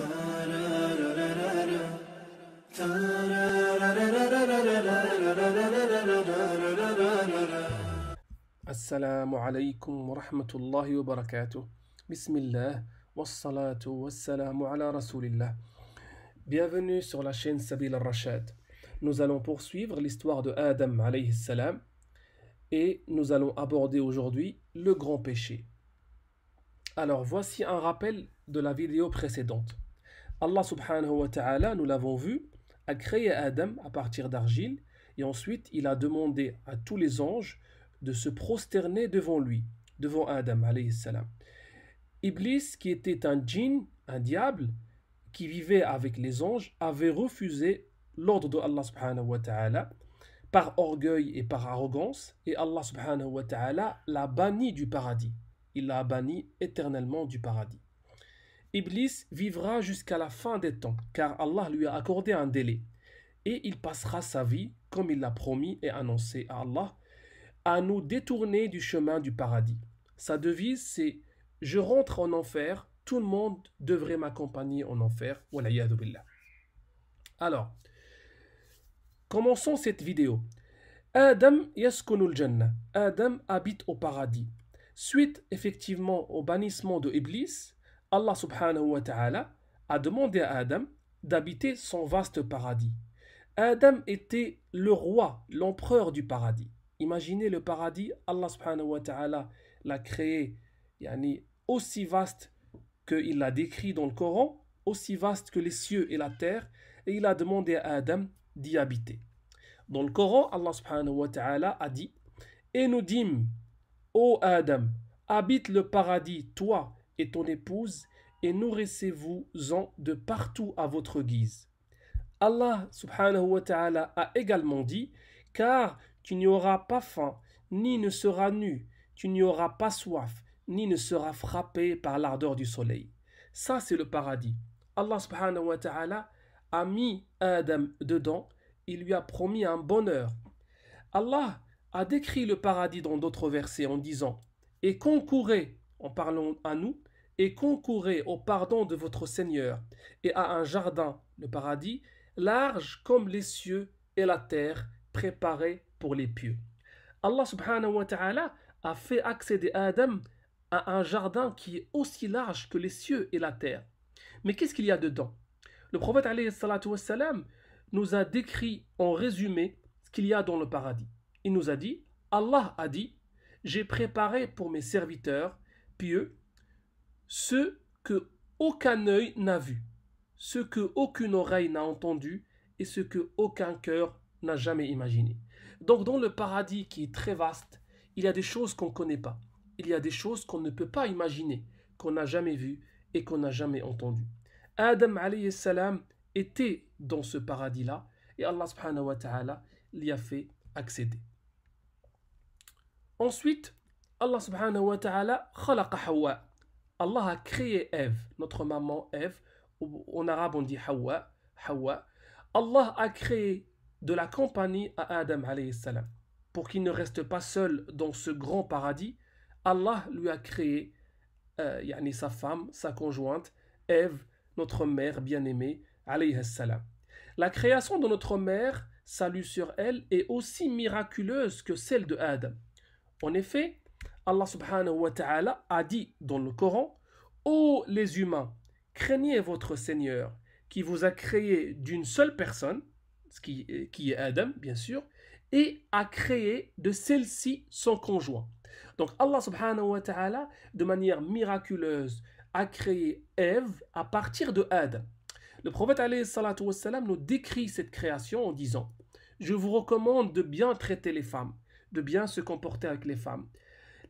Bienvenue sur la chaîne Sabil al-Rashad. Nous allons poursuivre l'histoire de Adam alayhi salam et nous allons aborder aujourd'hui le grand péché. Alors voici un rappel de la vidéo précédente. Allah subhanahu wa ta'ala, nous l'avons vu, a créé Adam à partir d'argile et ensuite il a demandé à tous les anges de se prosterner devant lui, devant Adam alayhi salam. Iblis, qui était un djinn, un diable, qui vivait avec les anges, avait refusé l'ordre de Allah subhanahu wa ta'ala par orgueil et par arrogance et Allah subhanahu wa ta'ala l'a banni du paradis. Il l'a banni éternellement du paradis. Iblis vivra jusqu'à la fin des temps, car Allah lui a accordé un délai. Et il passera sa vie, comme il l'a promis et annoncé à Allah, à nous détourner du chemin du paradis. Sa devise, c'est ⁇ Je rentre en enfer, tout le monde devrait m'accompagner en enfer. ⁇ Alors, commençons cette vidéo. Adam Adam habite au paradis. Suite effectivement au bannissement de Iblis, Allah subhanahu wa ta'ala a demandé à Adam d'habiter son vaste paradis. Adam était le roi, l'empereur du paradis. Imaginez le paradis, Allah subhanahu wa ta'ala l'a créé yani, aussi vaste qu'il l'a décrit dans le Coran, aussi vaste que les cieux et la terre, et il a demandé à Adam d'y habiter. Dans le Coran, Allah subhanahu wa ta'ala a dit Et nous dîmes, ô Adam, habite le paradis, toi et ton épouse, et nourrissez-vous-en de partout à votre guise. Allah subhanahu wa ta'ala a également dit Car tu n'y auras pas faim, ni ne seras nu, tu n'y auras pas soif, ni ne seras frappé par l'ardeur du soleil. Ça, c'est le paradis. Allah subhanahu wa ta'ala a mis Adam dedans, il lui a promis un bonheur. Allah a décrit le paradis dans d'autres versets en disant Et concourez, en parlant à nous, et concourez au pardon de votre Seigneur, et à un jardin, le paradis, large comme les cieux et la terre, préparé pour les pieux. Allah subhanahu wa ta'ala a fait accéder Adam à un jardin qui est aussi large que les cieux et la terre. Mais qu'est-ce qu'il y a dedans Le prophète nous a décrit en résumé ce qu'il y a dans le paradis. Il nous a dit, Allah a dit, j'ai préparé pour mes serviteurs pieux ce que aucun œil n'a vu, ce que aucune oreille n'a entendu et ce que aucun cœur n'a jamais imaginé. Donc dans le paradis qui est très vaste, il y a des choses qu'on ne connaît pas, il y a des choses qu'on ne peut pas imaginer, qu'on n'a jamais vues et qu'on n'a jamais entendues. Adam alayhi salam était dans ce paradis-là et Allah subhanahu wa ta'ala l'y a fait accéder. Ensuite, Allah subhanahu wa ta'ala Hawa. Allah a créé Eve, notre maman Ève, en arabe on dit Hawa, Hawa. Allah a créé de la compagnie à Adam salam. Pour qu'il ne reste pas seul dans ce grand paradis, Allah lui a créé euh, sa femme, sa conjointe, Eve, notre mère bien-aimée salam. La création de notre mère, salut sur elle, est aussi miraculeuse que celle de Adam. En effet, Allah subhanahu wa ta'ala a dit dans le Coran Ô les humains, craignez votre Seigneur qui vous a créé d'une seule personne, ce qui, qui est Adam bien sûr, et a créé de celle-ci son conjoint. Donc Allah subhanahu wa ta'ala, de manière miraculeuse, a créé Ève à partir de Adam. Le prophète nous décrit cette création en disant Je vous recommande de bien traiter les femmes, de bien se comporter avec les femmes,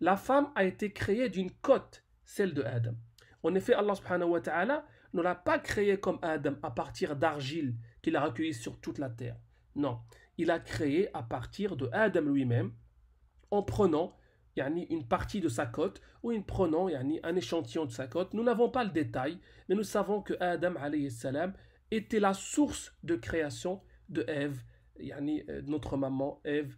la femme a été créée d'une côte, celle de Adam. En effet, Allah ne l'a pas créée comme Adam à partir d'argile qu'il a recueillie sur toute la terre. Non, il a créé à partir de Adam lui-même en prenant yani, une partie de sa côte ou en prenant yani, un échantillon de sa côte. Nous n'avons pas le détail, mais nous savons que Adam était la source de création de Ève, yani, euh, notre maman Ève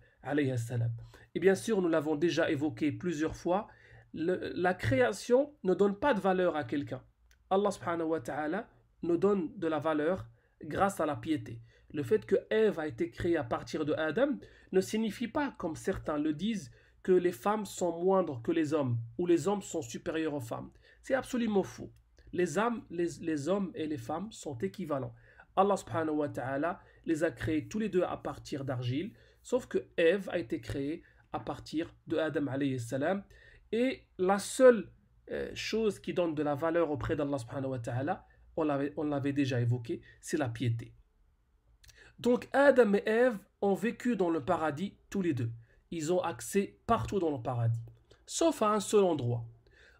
et bien sûr, nous l'avons déjà évoqué plusieurs fois, la création ne donne pas de valeur à quelqu'un. Allah nous donne de la valeur grâce à la piété. Le fait que Ève a été créée à partir de Adam ne signifie pas, comme certains le disent, que les femmes sont moindres que les hommes ou les hommes sont supérieurs aux femmes. C'est absolument faux. Les, hommes et les femmes sont équivalents. Allah les a créés tous les deux à partir d'argile. Sauf que Ève a été créée à partir de Adam alayhi salam. Et la seule euh, chose qui donne de la valeur auprès d'Allah subhanahu wa ta'ala, on l'avait déjà évoqué, c'est la piété. Donc Adam et Ève ont vécu dans le paradis tous les deux. Ils ont accès partout dans le paradis, sauf à un seul endroit.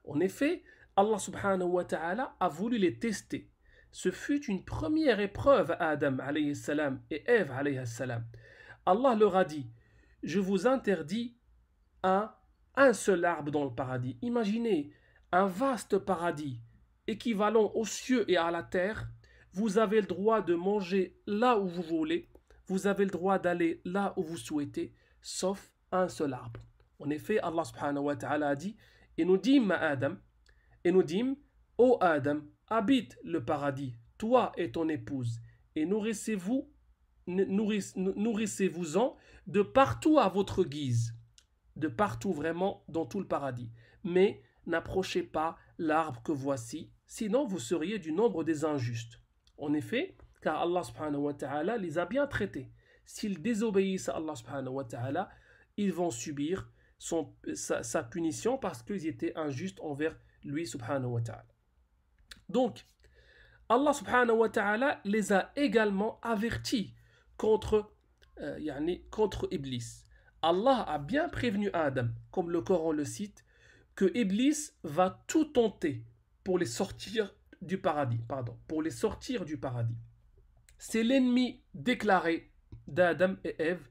En effet, Allah subhanahu wa ta'ala a voulu les tester. Ce fut une première épreuve à Adam salam et Ève salam. Allah leur a dit Je vous interdis un, un seul arbre dans le paradis. Imaginez un vaste paradis équivalent aux cieux et à la terre. Vous avez le droit de manger là où vous voulez. Vous avez le droit d'aller là où vous souhaitez, sauf un seul arbre. En effet, Allah subhanahu wa ta'ala a dit Et nous dîmes à Adam, et nous dîmes Ô Adam, habite le paradis, toi et ton épouse, et nourrissez-vous nourrissez-vous-en de partout à votre guise, de partout vraiment dans tout le paradis. Mais n'approchez pas l'arbre que voici, sinon vous seriez du nombre des injustes. En effet, car Allah subhanahu wa ta'ala les a bien traités. S'ils désobéissent à Allah subhanahu wa ta'ala, ils vont subir son, sa, punition parce qu'ils étaient injustes envers lui subhanahu wa ta'ala. Donc, Allah subhanahu wa ta'ala les a également avertis contre, euh, contre Iblis. Allah a bien prévenu Adam, comme le Coran le cite, que Iblis va tout tenter pour les sortir du paradis. Pardon, pour les sortir du paradis. C'est l'ennemi déclaré d'Adam et Ève,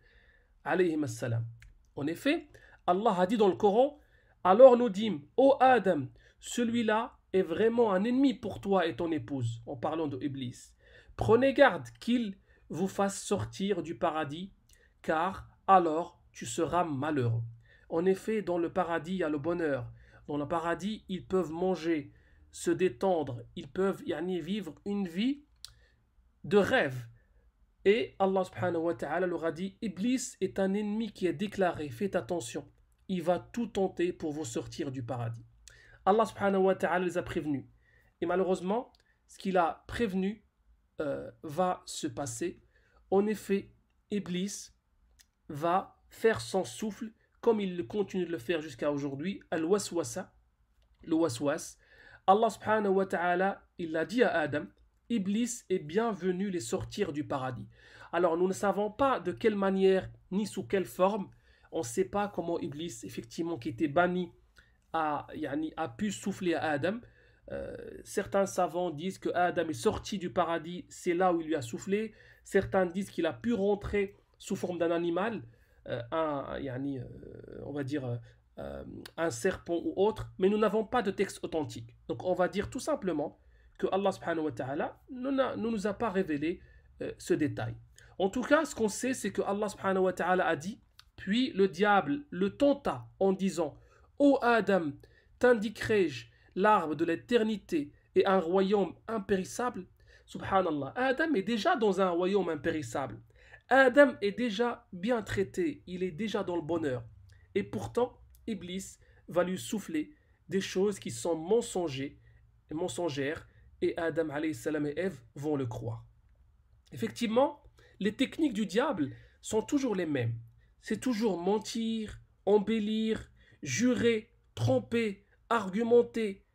En effet, Allah a dit dans le Coran, alors nous dîmes, ô Adam, celui-là est vraiment un ennemi pour toi et ton épouse, en parlant de Iblis. Prenez garde qu'il vous fasse sortir du paradis, car alors tu seras malheureux. En effet, dans le paradis, il y a le bonheur. Dans le paradis, ils peuvent manger, se détendre, ils peuvent yani, vivre une vie de rêve. Et Allah subhanahu wa ta'ala leur a dit Iblis est un ennemi qui est déclaré, faites attention, il va tout tenter pour vous sortir du paradis. Allah subhanahu wa ta'ala les a prévenus. Et malheureusement, ce qu'il a prévenu, euh, va se passer. En effet, Iblis va faire son souffle comme il continue de le faire jusqu'à aujourd'hui, al-waswasa, waswas. Allah subhanahu wa ta'ala, il l'a dit à Adam, Iblis est bienvenu les sortir du paradis. Alors nous ne savons pas de quelle manière ni sous quelle forme. On ne sait pas comment Iblis, effectivement, qui était banni, a, a pu souffler à Adam. Euh, certains savants disent que Adam est sorti du paradis, c'est là où il lui a soufflé. Certains disent qu'il a pu rentrer sous forme d'un animal, euh, un, euh, on va dire un serpent ou autre, mais nous n'avons pas de texte authentique. Donc on va dire tout simplement que Allah subhanahu wa ta'ala ne nous, a pas révélé ce détail. En tout cas, ce qu'on sait, c'est que Allah subhanahu wa ta'ala a dit, puis le diable le tenta en disant « Ô Adam, t'indiquerai-je l'arbre de l'éternité et un royaume impérissable, subhanallah, Adam est déjà dans un royaume impérissable. Adam est déjà bien traité, il est déjà dans le bonheur. Et pourtant, Iblis va lui souffler des choses qui sont mensongères et Adam salam et Eve vont le croire. Effectivement, les techniques du diable sont toujours les mêmes. C'est toujours mentir, embellir, jurer, tromper, argumenter,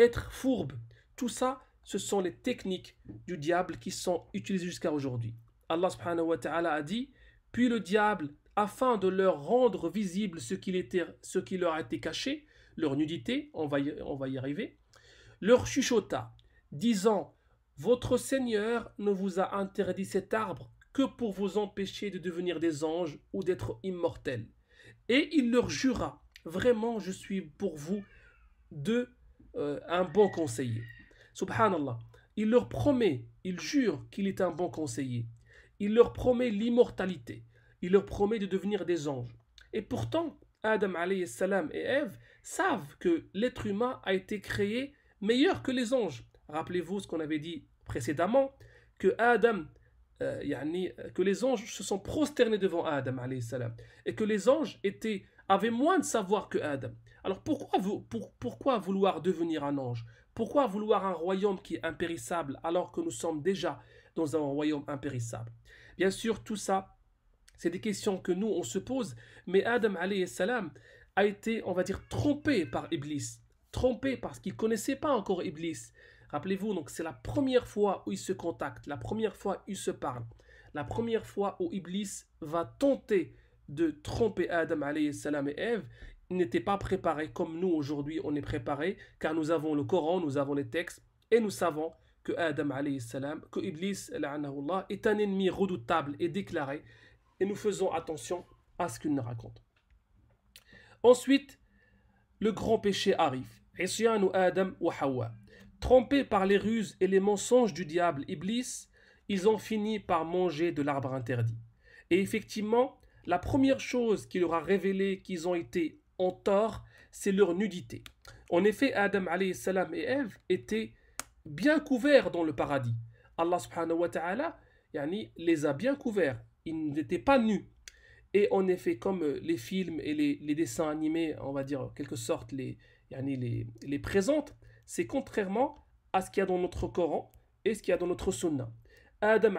être fourbe. Tout ça, ce sont les techniques du diable qui sont utilisées jusqu'à aujourd'hui. Allah subhanahu wa ta'ala a dit Puis le diable, afin de leur rendre visible ce qui, était, ce qui leur caché, leur nudité, on va y, on va y arriver, leur chuchota, disant Votre Seigneur ne vous a interdit cet arbre que pour vous empêcher de devenir des anges ou d'être immortels. Et il leur jura Vraiment, je suis pour vous de euh, un bon conseiller. Subhanallah. Il leur promet, il jure qu'il est un bon conseiller. Il leur promet l'immortalité. Il leur promet de devenir des anges. Et pourtant, Adam salam et Ève savent que l'être humain a été créé meilleur que les anges. Rappelez-vous ce qu'on avait dit précédemment, que Adam, euh, que les anges se sont prosternés devant Adam salam et que les anges étaient, avaient moins de savoir que Adam. Alors pourquoi, pourquoi vouloir devenir un ange Pourquoi vouloir un royaume qui est impérissable alors que nous sommes déjà dans un royaume impérissable Bien sûr, tout ça, c'est des questions que nous, on se pose, mais Adam salam a été, on va dire, trompé par Iblis, trompé parce qu'il ne connaissait pas encore Iblis. Rappelez-vous, donc c'est la première fois où il se contacte, la première fois où il se parle. la première fois où Iblis va tenter de tromper Adam salam et Ève n'était pas préparé comme nous aujourd'hui on est préparé, car nous avons le Coran, nous avons les textes, et nous savons que Adam salam, que Iblis est un ennemi redoutable et déclaré, et nous faisons attention à ce qu'il nous raconte. Ensuite, le grand péché arrive. Adam Trompés par les ruses et les mensonges du diable Iblis, ils ont fini par manger de l'arbre interdit. Et effectivement, la première chose qui leur a révélé qu'ils ont été en tort, c'est leur nudité. En effet, Adam salam et Ève étaient bien couverts dans le paradis. Allah subhanahu wa ta'ala les a bien couverts. Ils n'étaient pas nus. Et en effet, comme euh, les films et les, dessins animés, on va dire en quelque sorte, les, les, les présentent, c'est contrairement à ce qu'il y a dans notre Coran et ce qu'il y a dans notre Sunnah. Adam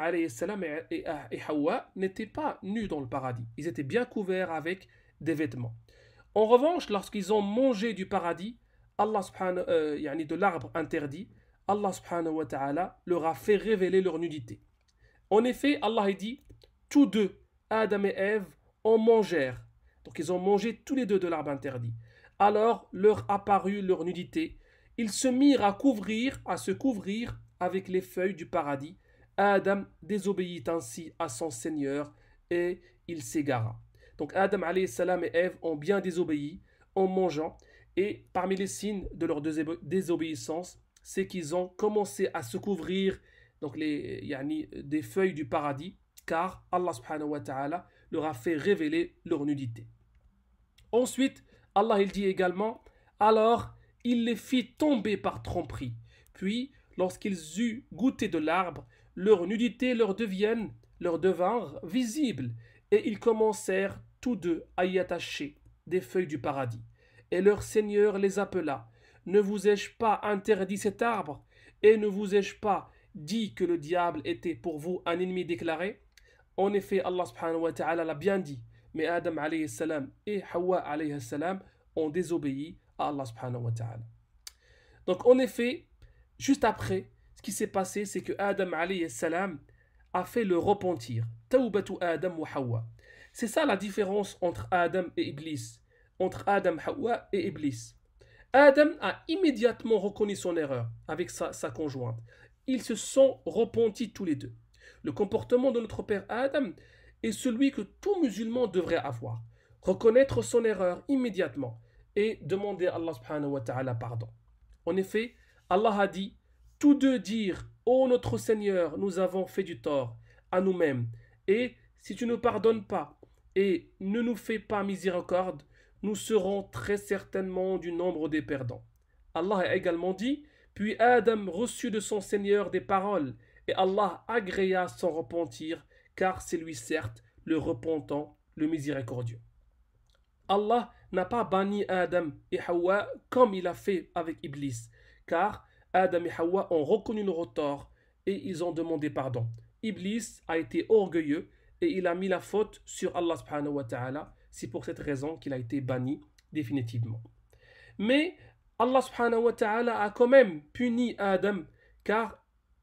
et, Hawa n'étaient pas nus dans le paradis. Ils étaient bien couverts avec des vêtements. En revanche, lorsqu'ils ont mangé du paradis, Allah subhanahu, euh, de l'arbre interdit, Allah subhanahu wa ta'ala leur a fait révéler leur nudité. En effet, Allah a dit tous deux, Adam et Ève, en mangèrent. Donc ils ont mangé tous les deux de l'arbre interdit. Alors leur apparut leur nudité. Ils se mirent à couvrir, à se couvrir avec les feuilles du paradis Adam désobéit ainsi à son Seigneur et il s'égara. Donc Adam salam et Ève ont bien désobéi en mangeant et parmi les signes de leur désobéissance, c'est qu'ils ont commencé à se couvrir donc les, des feuilles du paradis car Allah subhanahu leur a fait révéler leur nudité. Ensuite, Allah il dit également alors il les fit tomber par tromperie. Puis lorsqu'ils eurent goûté de l'arbre, leur nudité leur devienne, leur devinrent visibles, et ils commencèrent tous deux à y attacher des feuilles du paradis. Et leur Seigneur les appela. Ne vous ai-je pas interdit cet arbre Et ne vous ai-je pas dit que le diable était pour vous un ennemi déclaré En effet, Allah subhanahu wa ta'ala l'a bien dit. Mais Adam alayhi salam et Hawa alayhi salam ont désobéi à Allah subhanahu wa ta'ala. Donc en effet, juste après, ce qui s'est passé, c'est que Adam salam a fait le repentir. Taubatu Adam ou Hawa. C'est ça la différence entre Adam et Iblis, entre Adam, Hawa et Iblis. Adam a immédiatement reconnu son erreur avec sa, conjointe. Ils se sont repentis tous les deux. Le comportement de notre père Adam est celui que tout musulman devrait avoir. Reconnaître son erreur immédiatement et demander à Allah subhanahu wa ta'ala pardon. En effet, Allah a dit tous deux dirent Ô notre Seigneur, nous avons fait du tort à nous-mêmes, et si tu ne pardonnes pas et ne nous fais pas miséricorde, nous serons très certainement du nombre des perdants. Allah a également dit Puis Adam reçut de son Seigneur des paroles, et Allah agréa son repentir, car c'est lui certes le repentant, le miséricordieux. Allah n'a pas banni Adam et Hawa comme il a fait avec Iblis, car Adam et Hawa ont reconnu leur tort et ils ont demandé pardon. Iblis a été orgueilleux et il a mis la faute sur Allah subhanahu wa C'est pour cette raison qu'il a été banni définitivement. Mais Allah subhanahu wa a quand même puni Adam car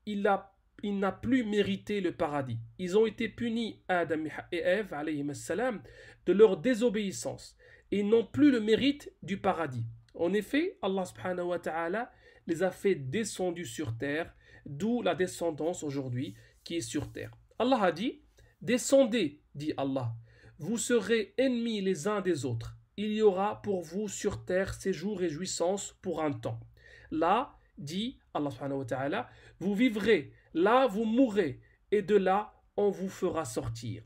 il n'a plus mérité le paradis. Ils ont été punis, Adam et Ève, de leur désobéissance. Et n'ont plus le mérite du paradis. En effet, Allah subhanahu les a fait descendre sur terre, d'où la descendance aujourd'hui qui est sur terre. Allah a dit, descendez, dit Allah, vous serez ennemis les uns des autres. Il y aura pour vous sur terre séjour et jouissance pour un temps. Là, dit Allah vous vivrez, là vous mourrez, et de là on vous fera sortir.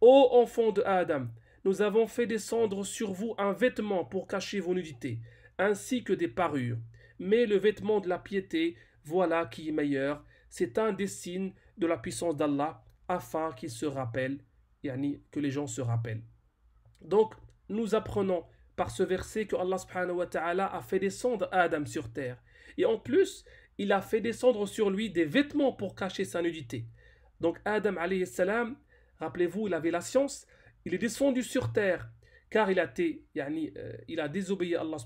Ô enfants de Adam, nous avons fait descendre sur vous un vêtement pour cacher vos nudités, ainsi que des parures mais le vêtement de la piété, voilà qui est meilleur. C'est un des signes de la puissance d'Allah afin qu'il se rappelle, yani que les gens se rappellent. Donc, nous apprenons par ce verset que Allah a fait descendre Adam sur terre. Et en plus, il a fait descendre sur lui des vêtements pour cacher sa nudité. Donc Adam rappelez-vous, il avait la science, il est descendu sur terre car il a, été, euh, il a désobéi à Allah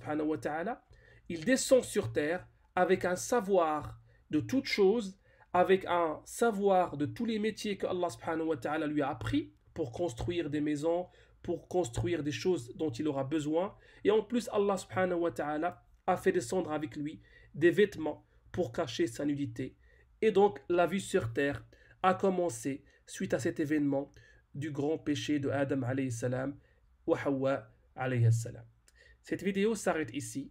il descend sur terre avec un savoir de toutes choses, avec un savoir de tous les métiers que Allah subhanahu wa ta'ala lui a appris pour construire des maisons, pour construire des choses dont il aura besoin. Et en plus, Allah subhanahu wa ta'ala a fait descendre avec lui des vêtements pour cacher sa nudité. Et donc, la vie sur terre a commencé suite à cet événement du grand péché de Adam alayhi salam Hawa alayhi salam. Cette vidéo s'arrête ici.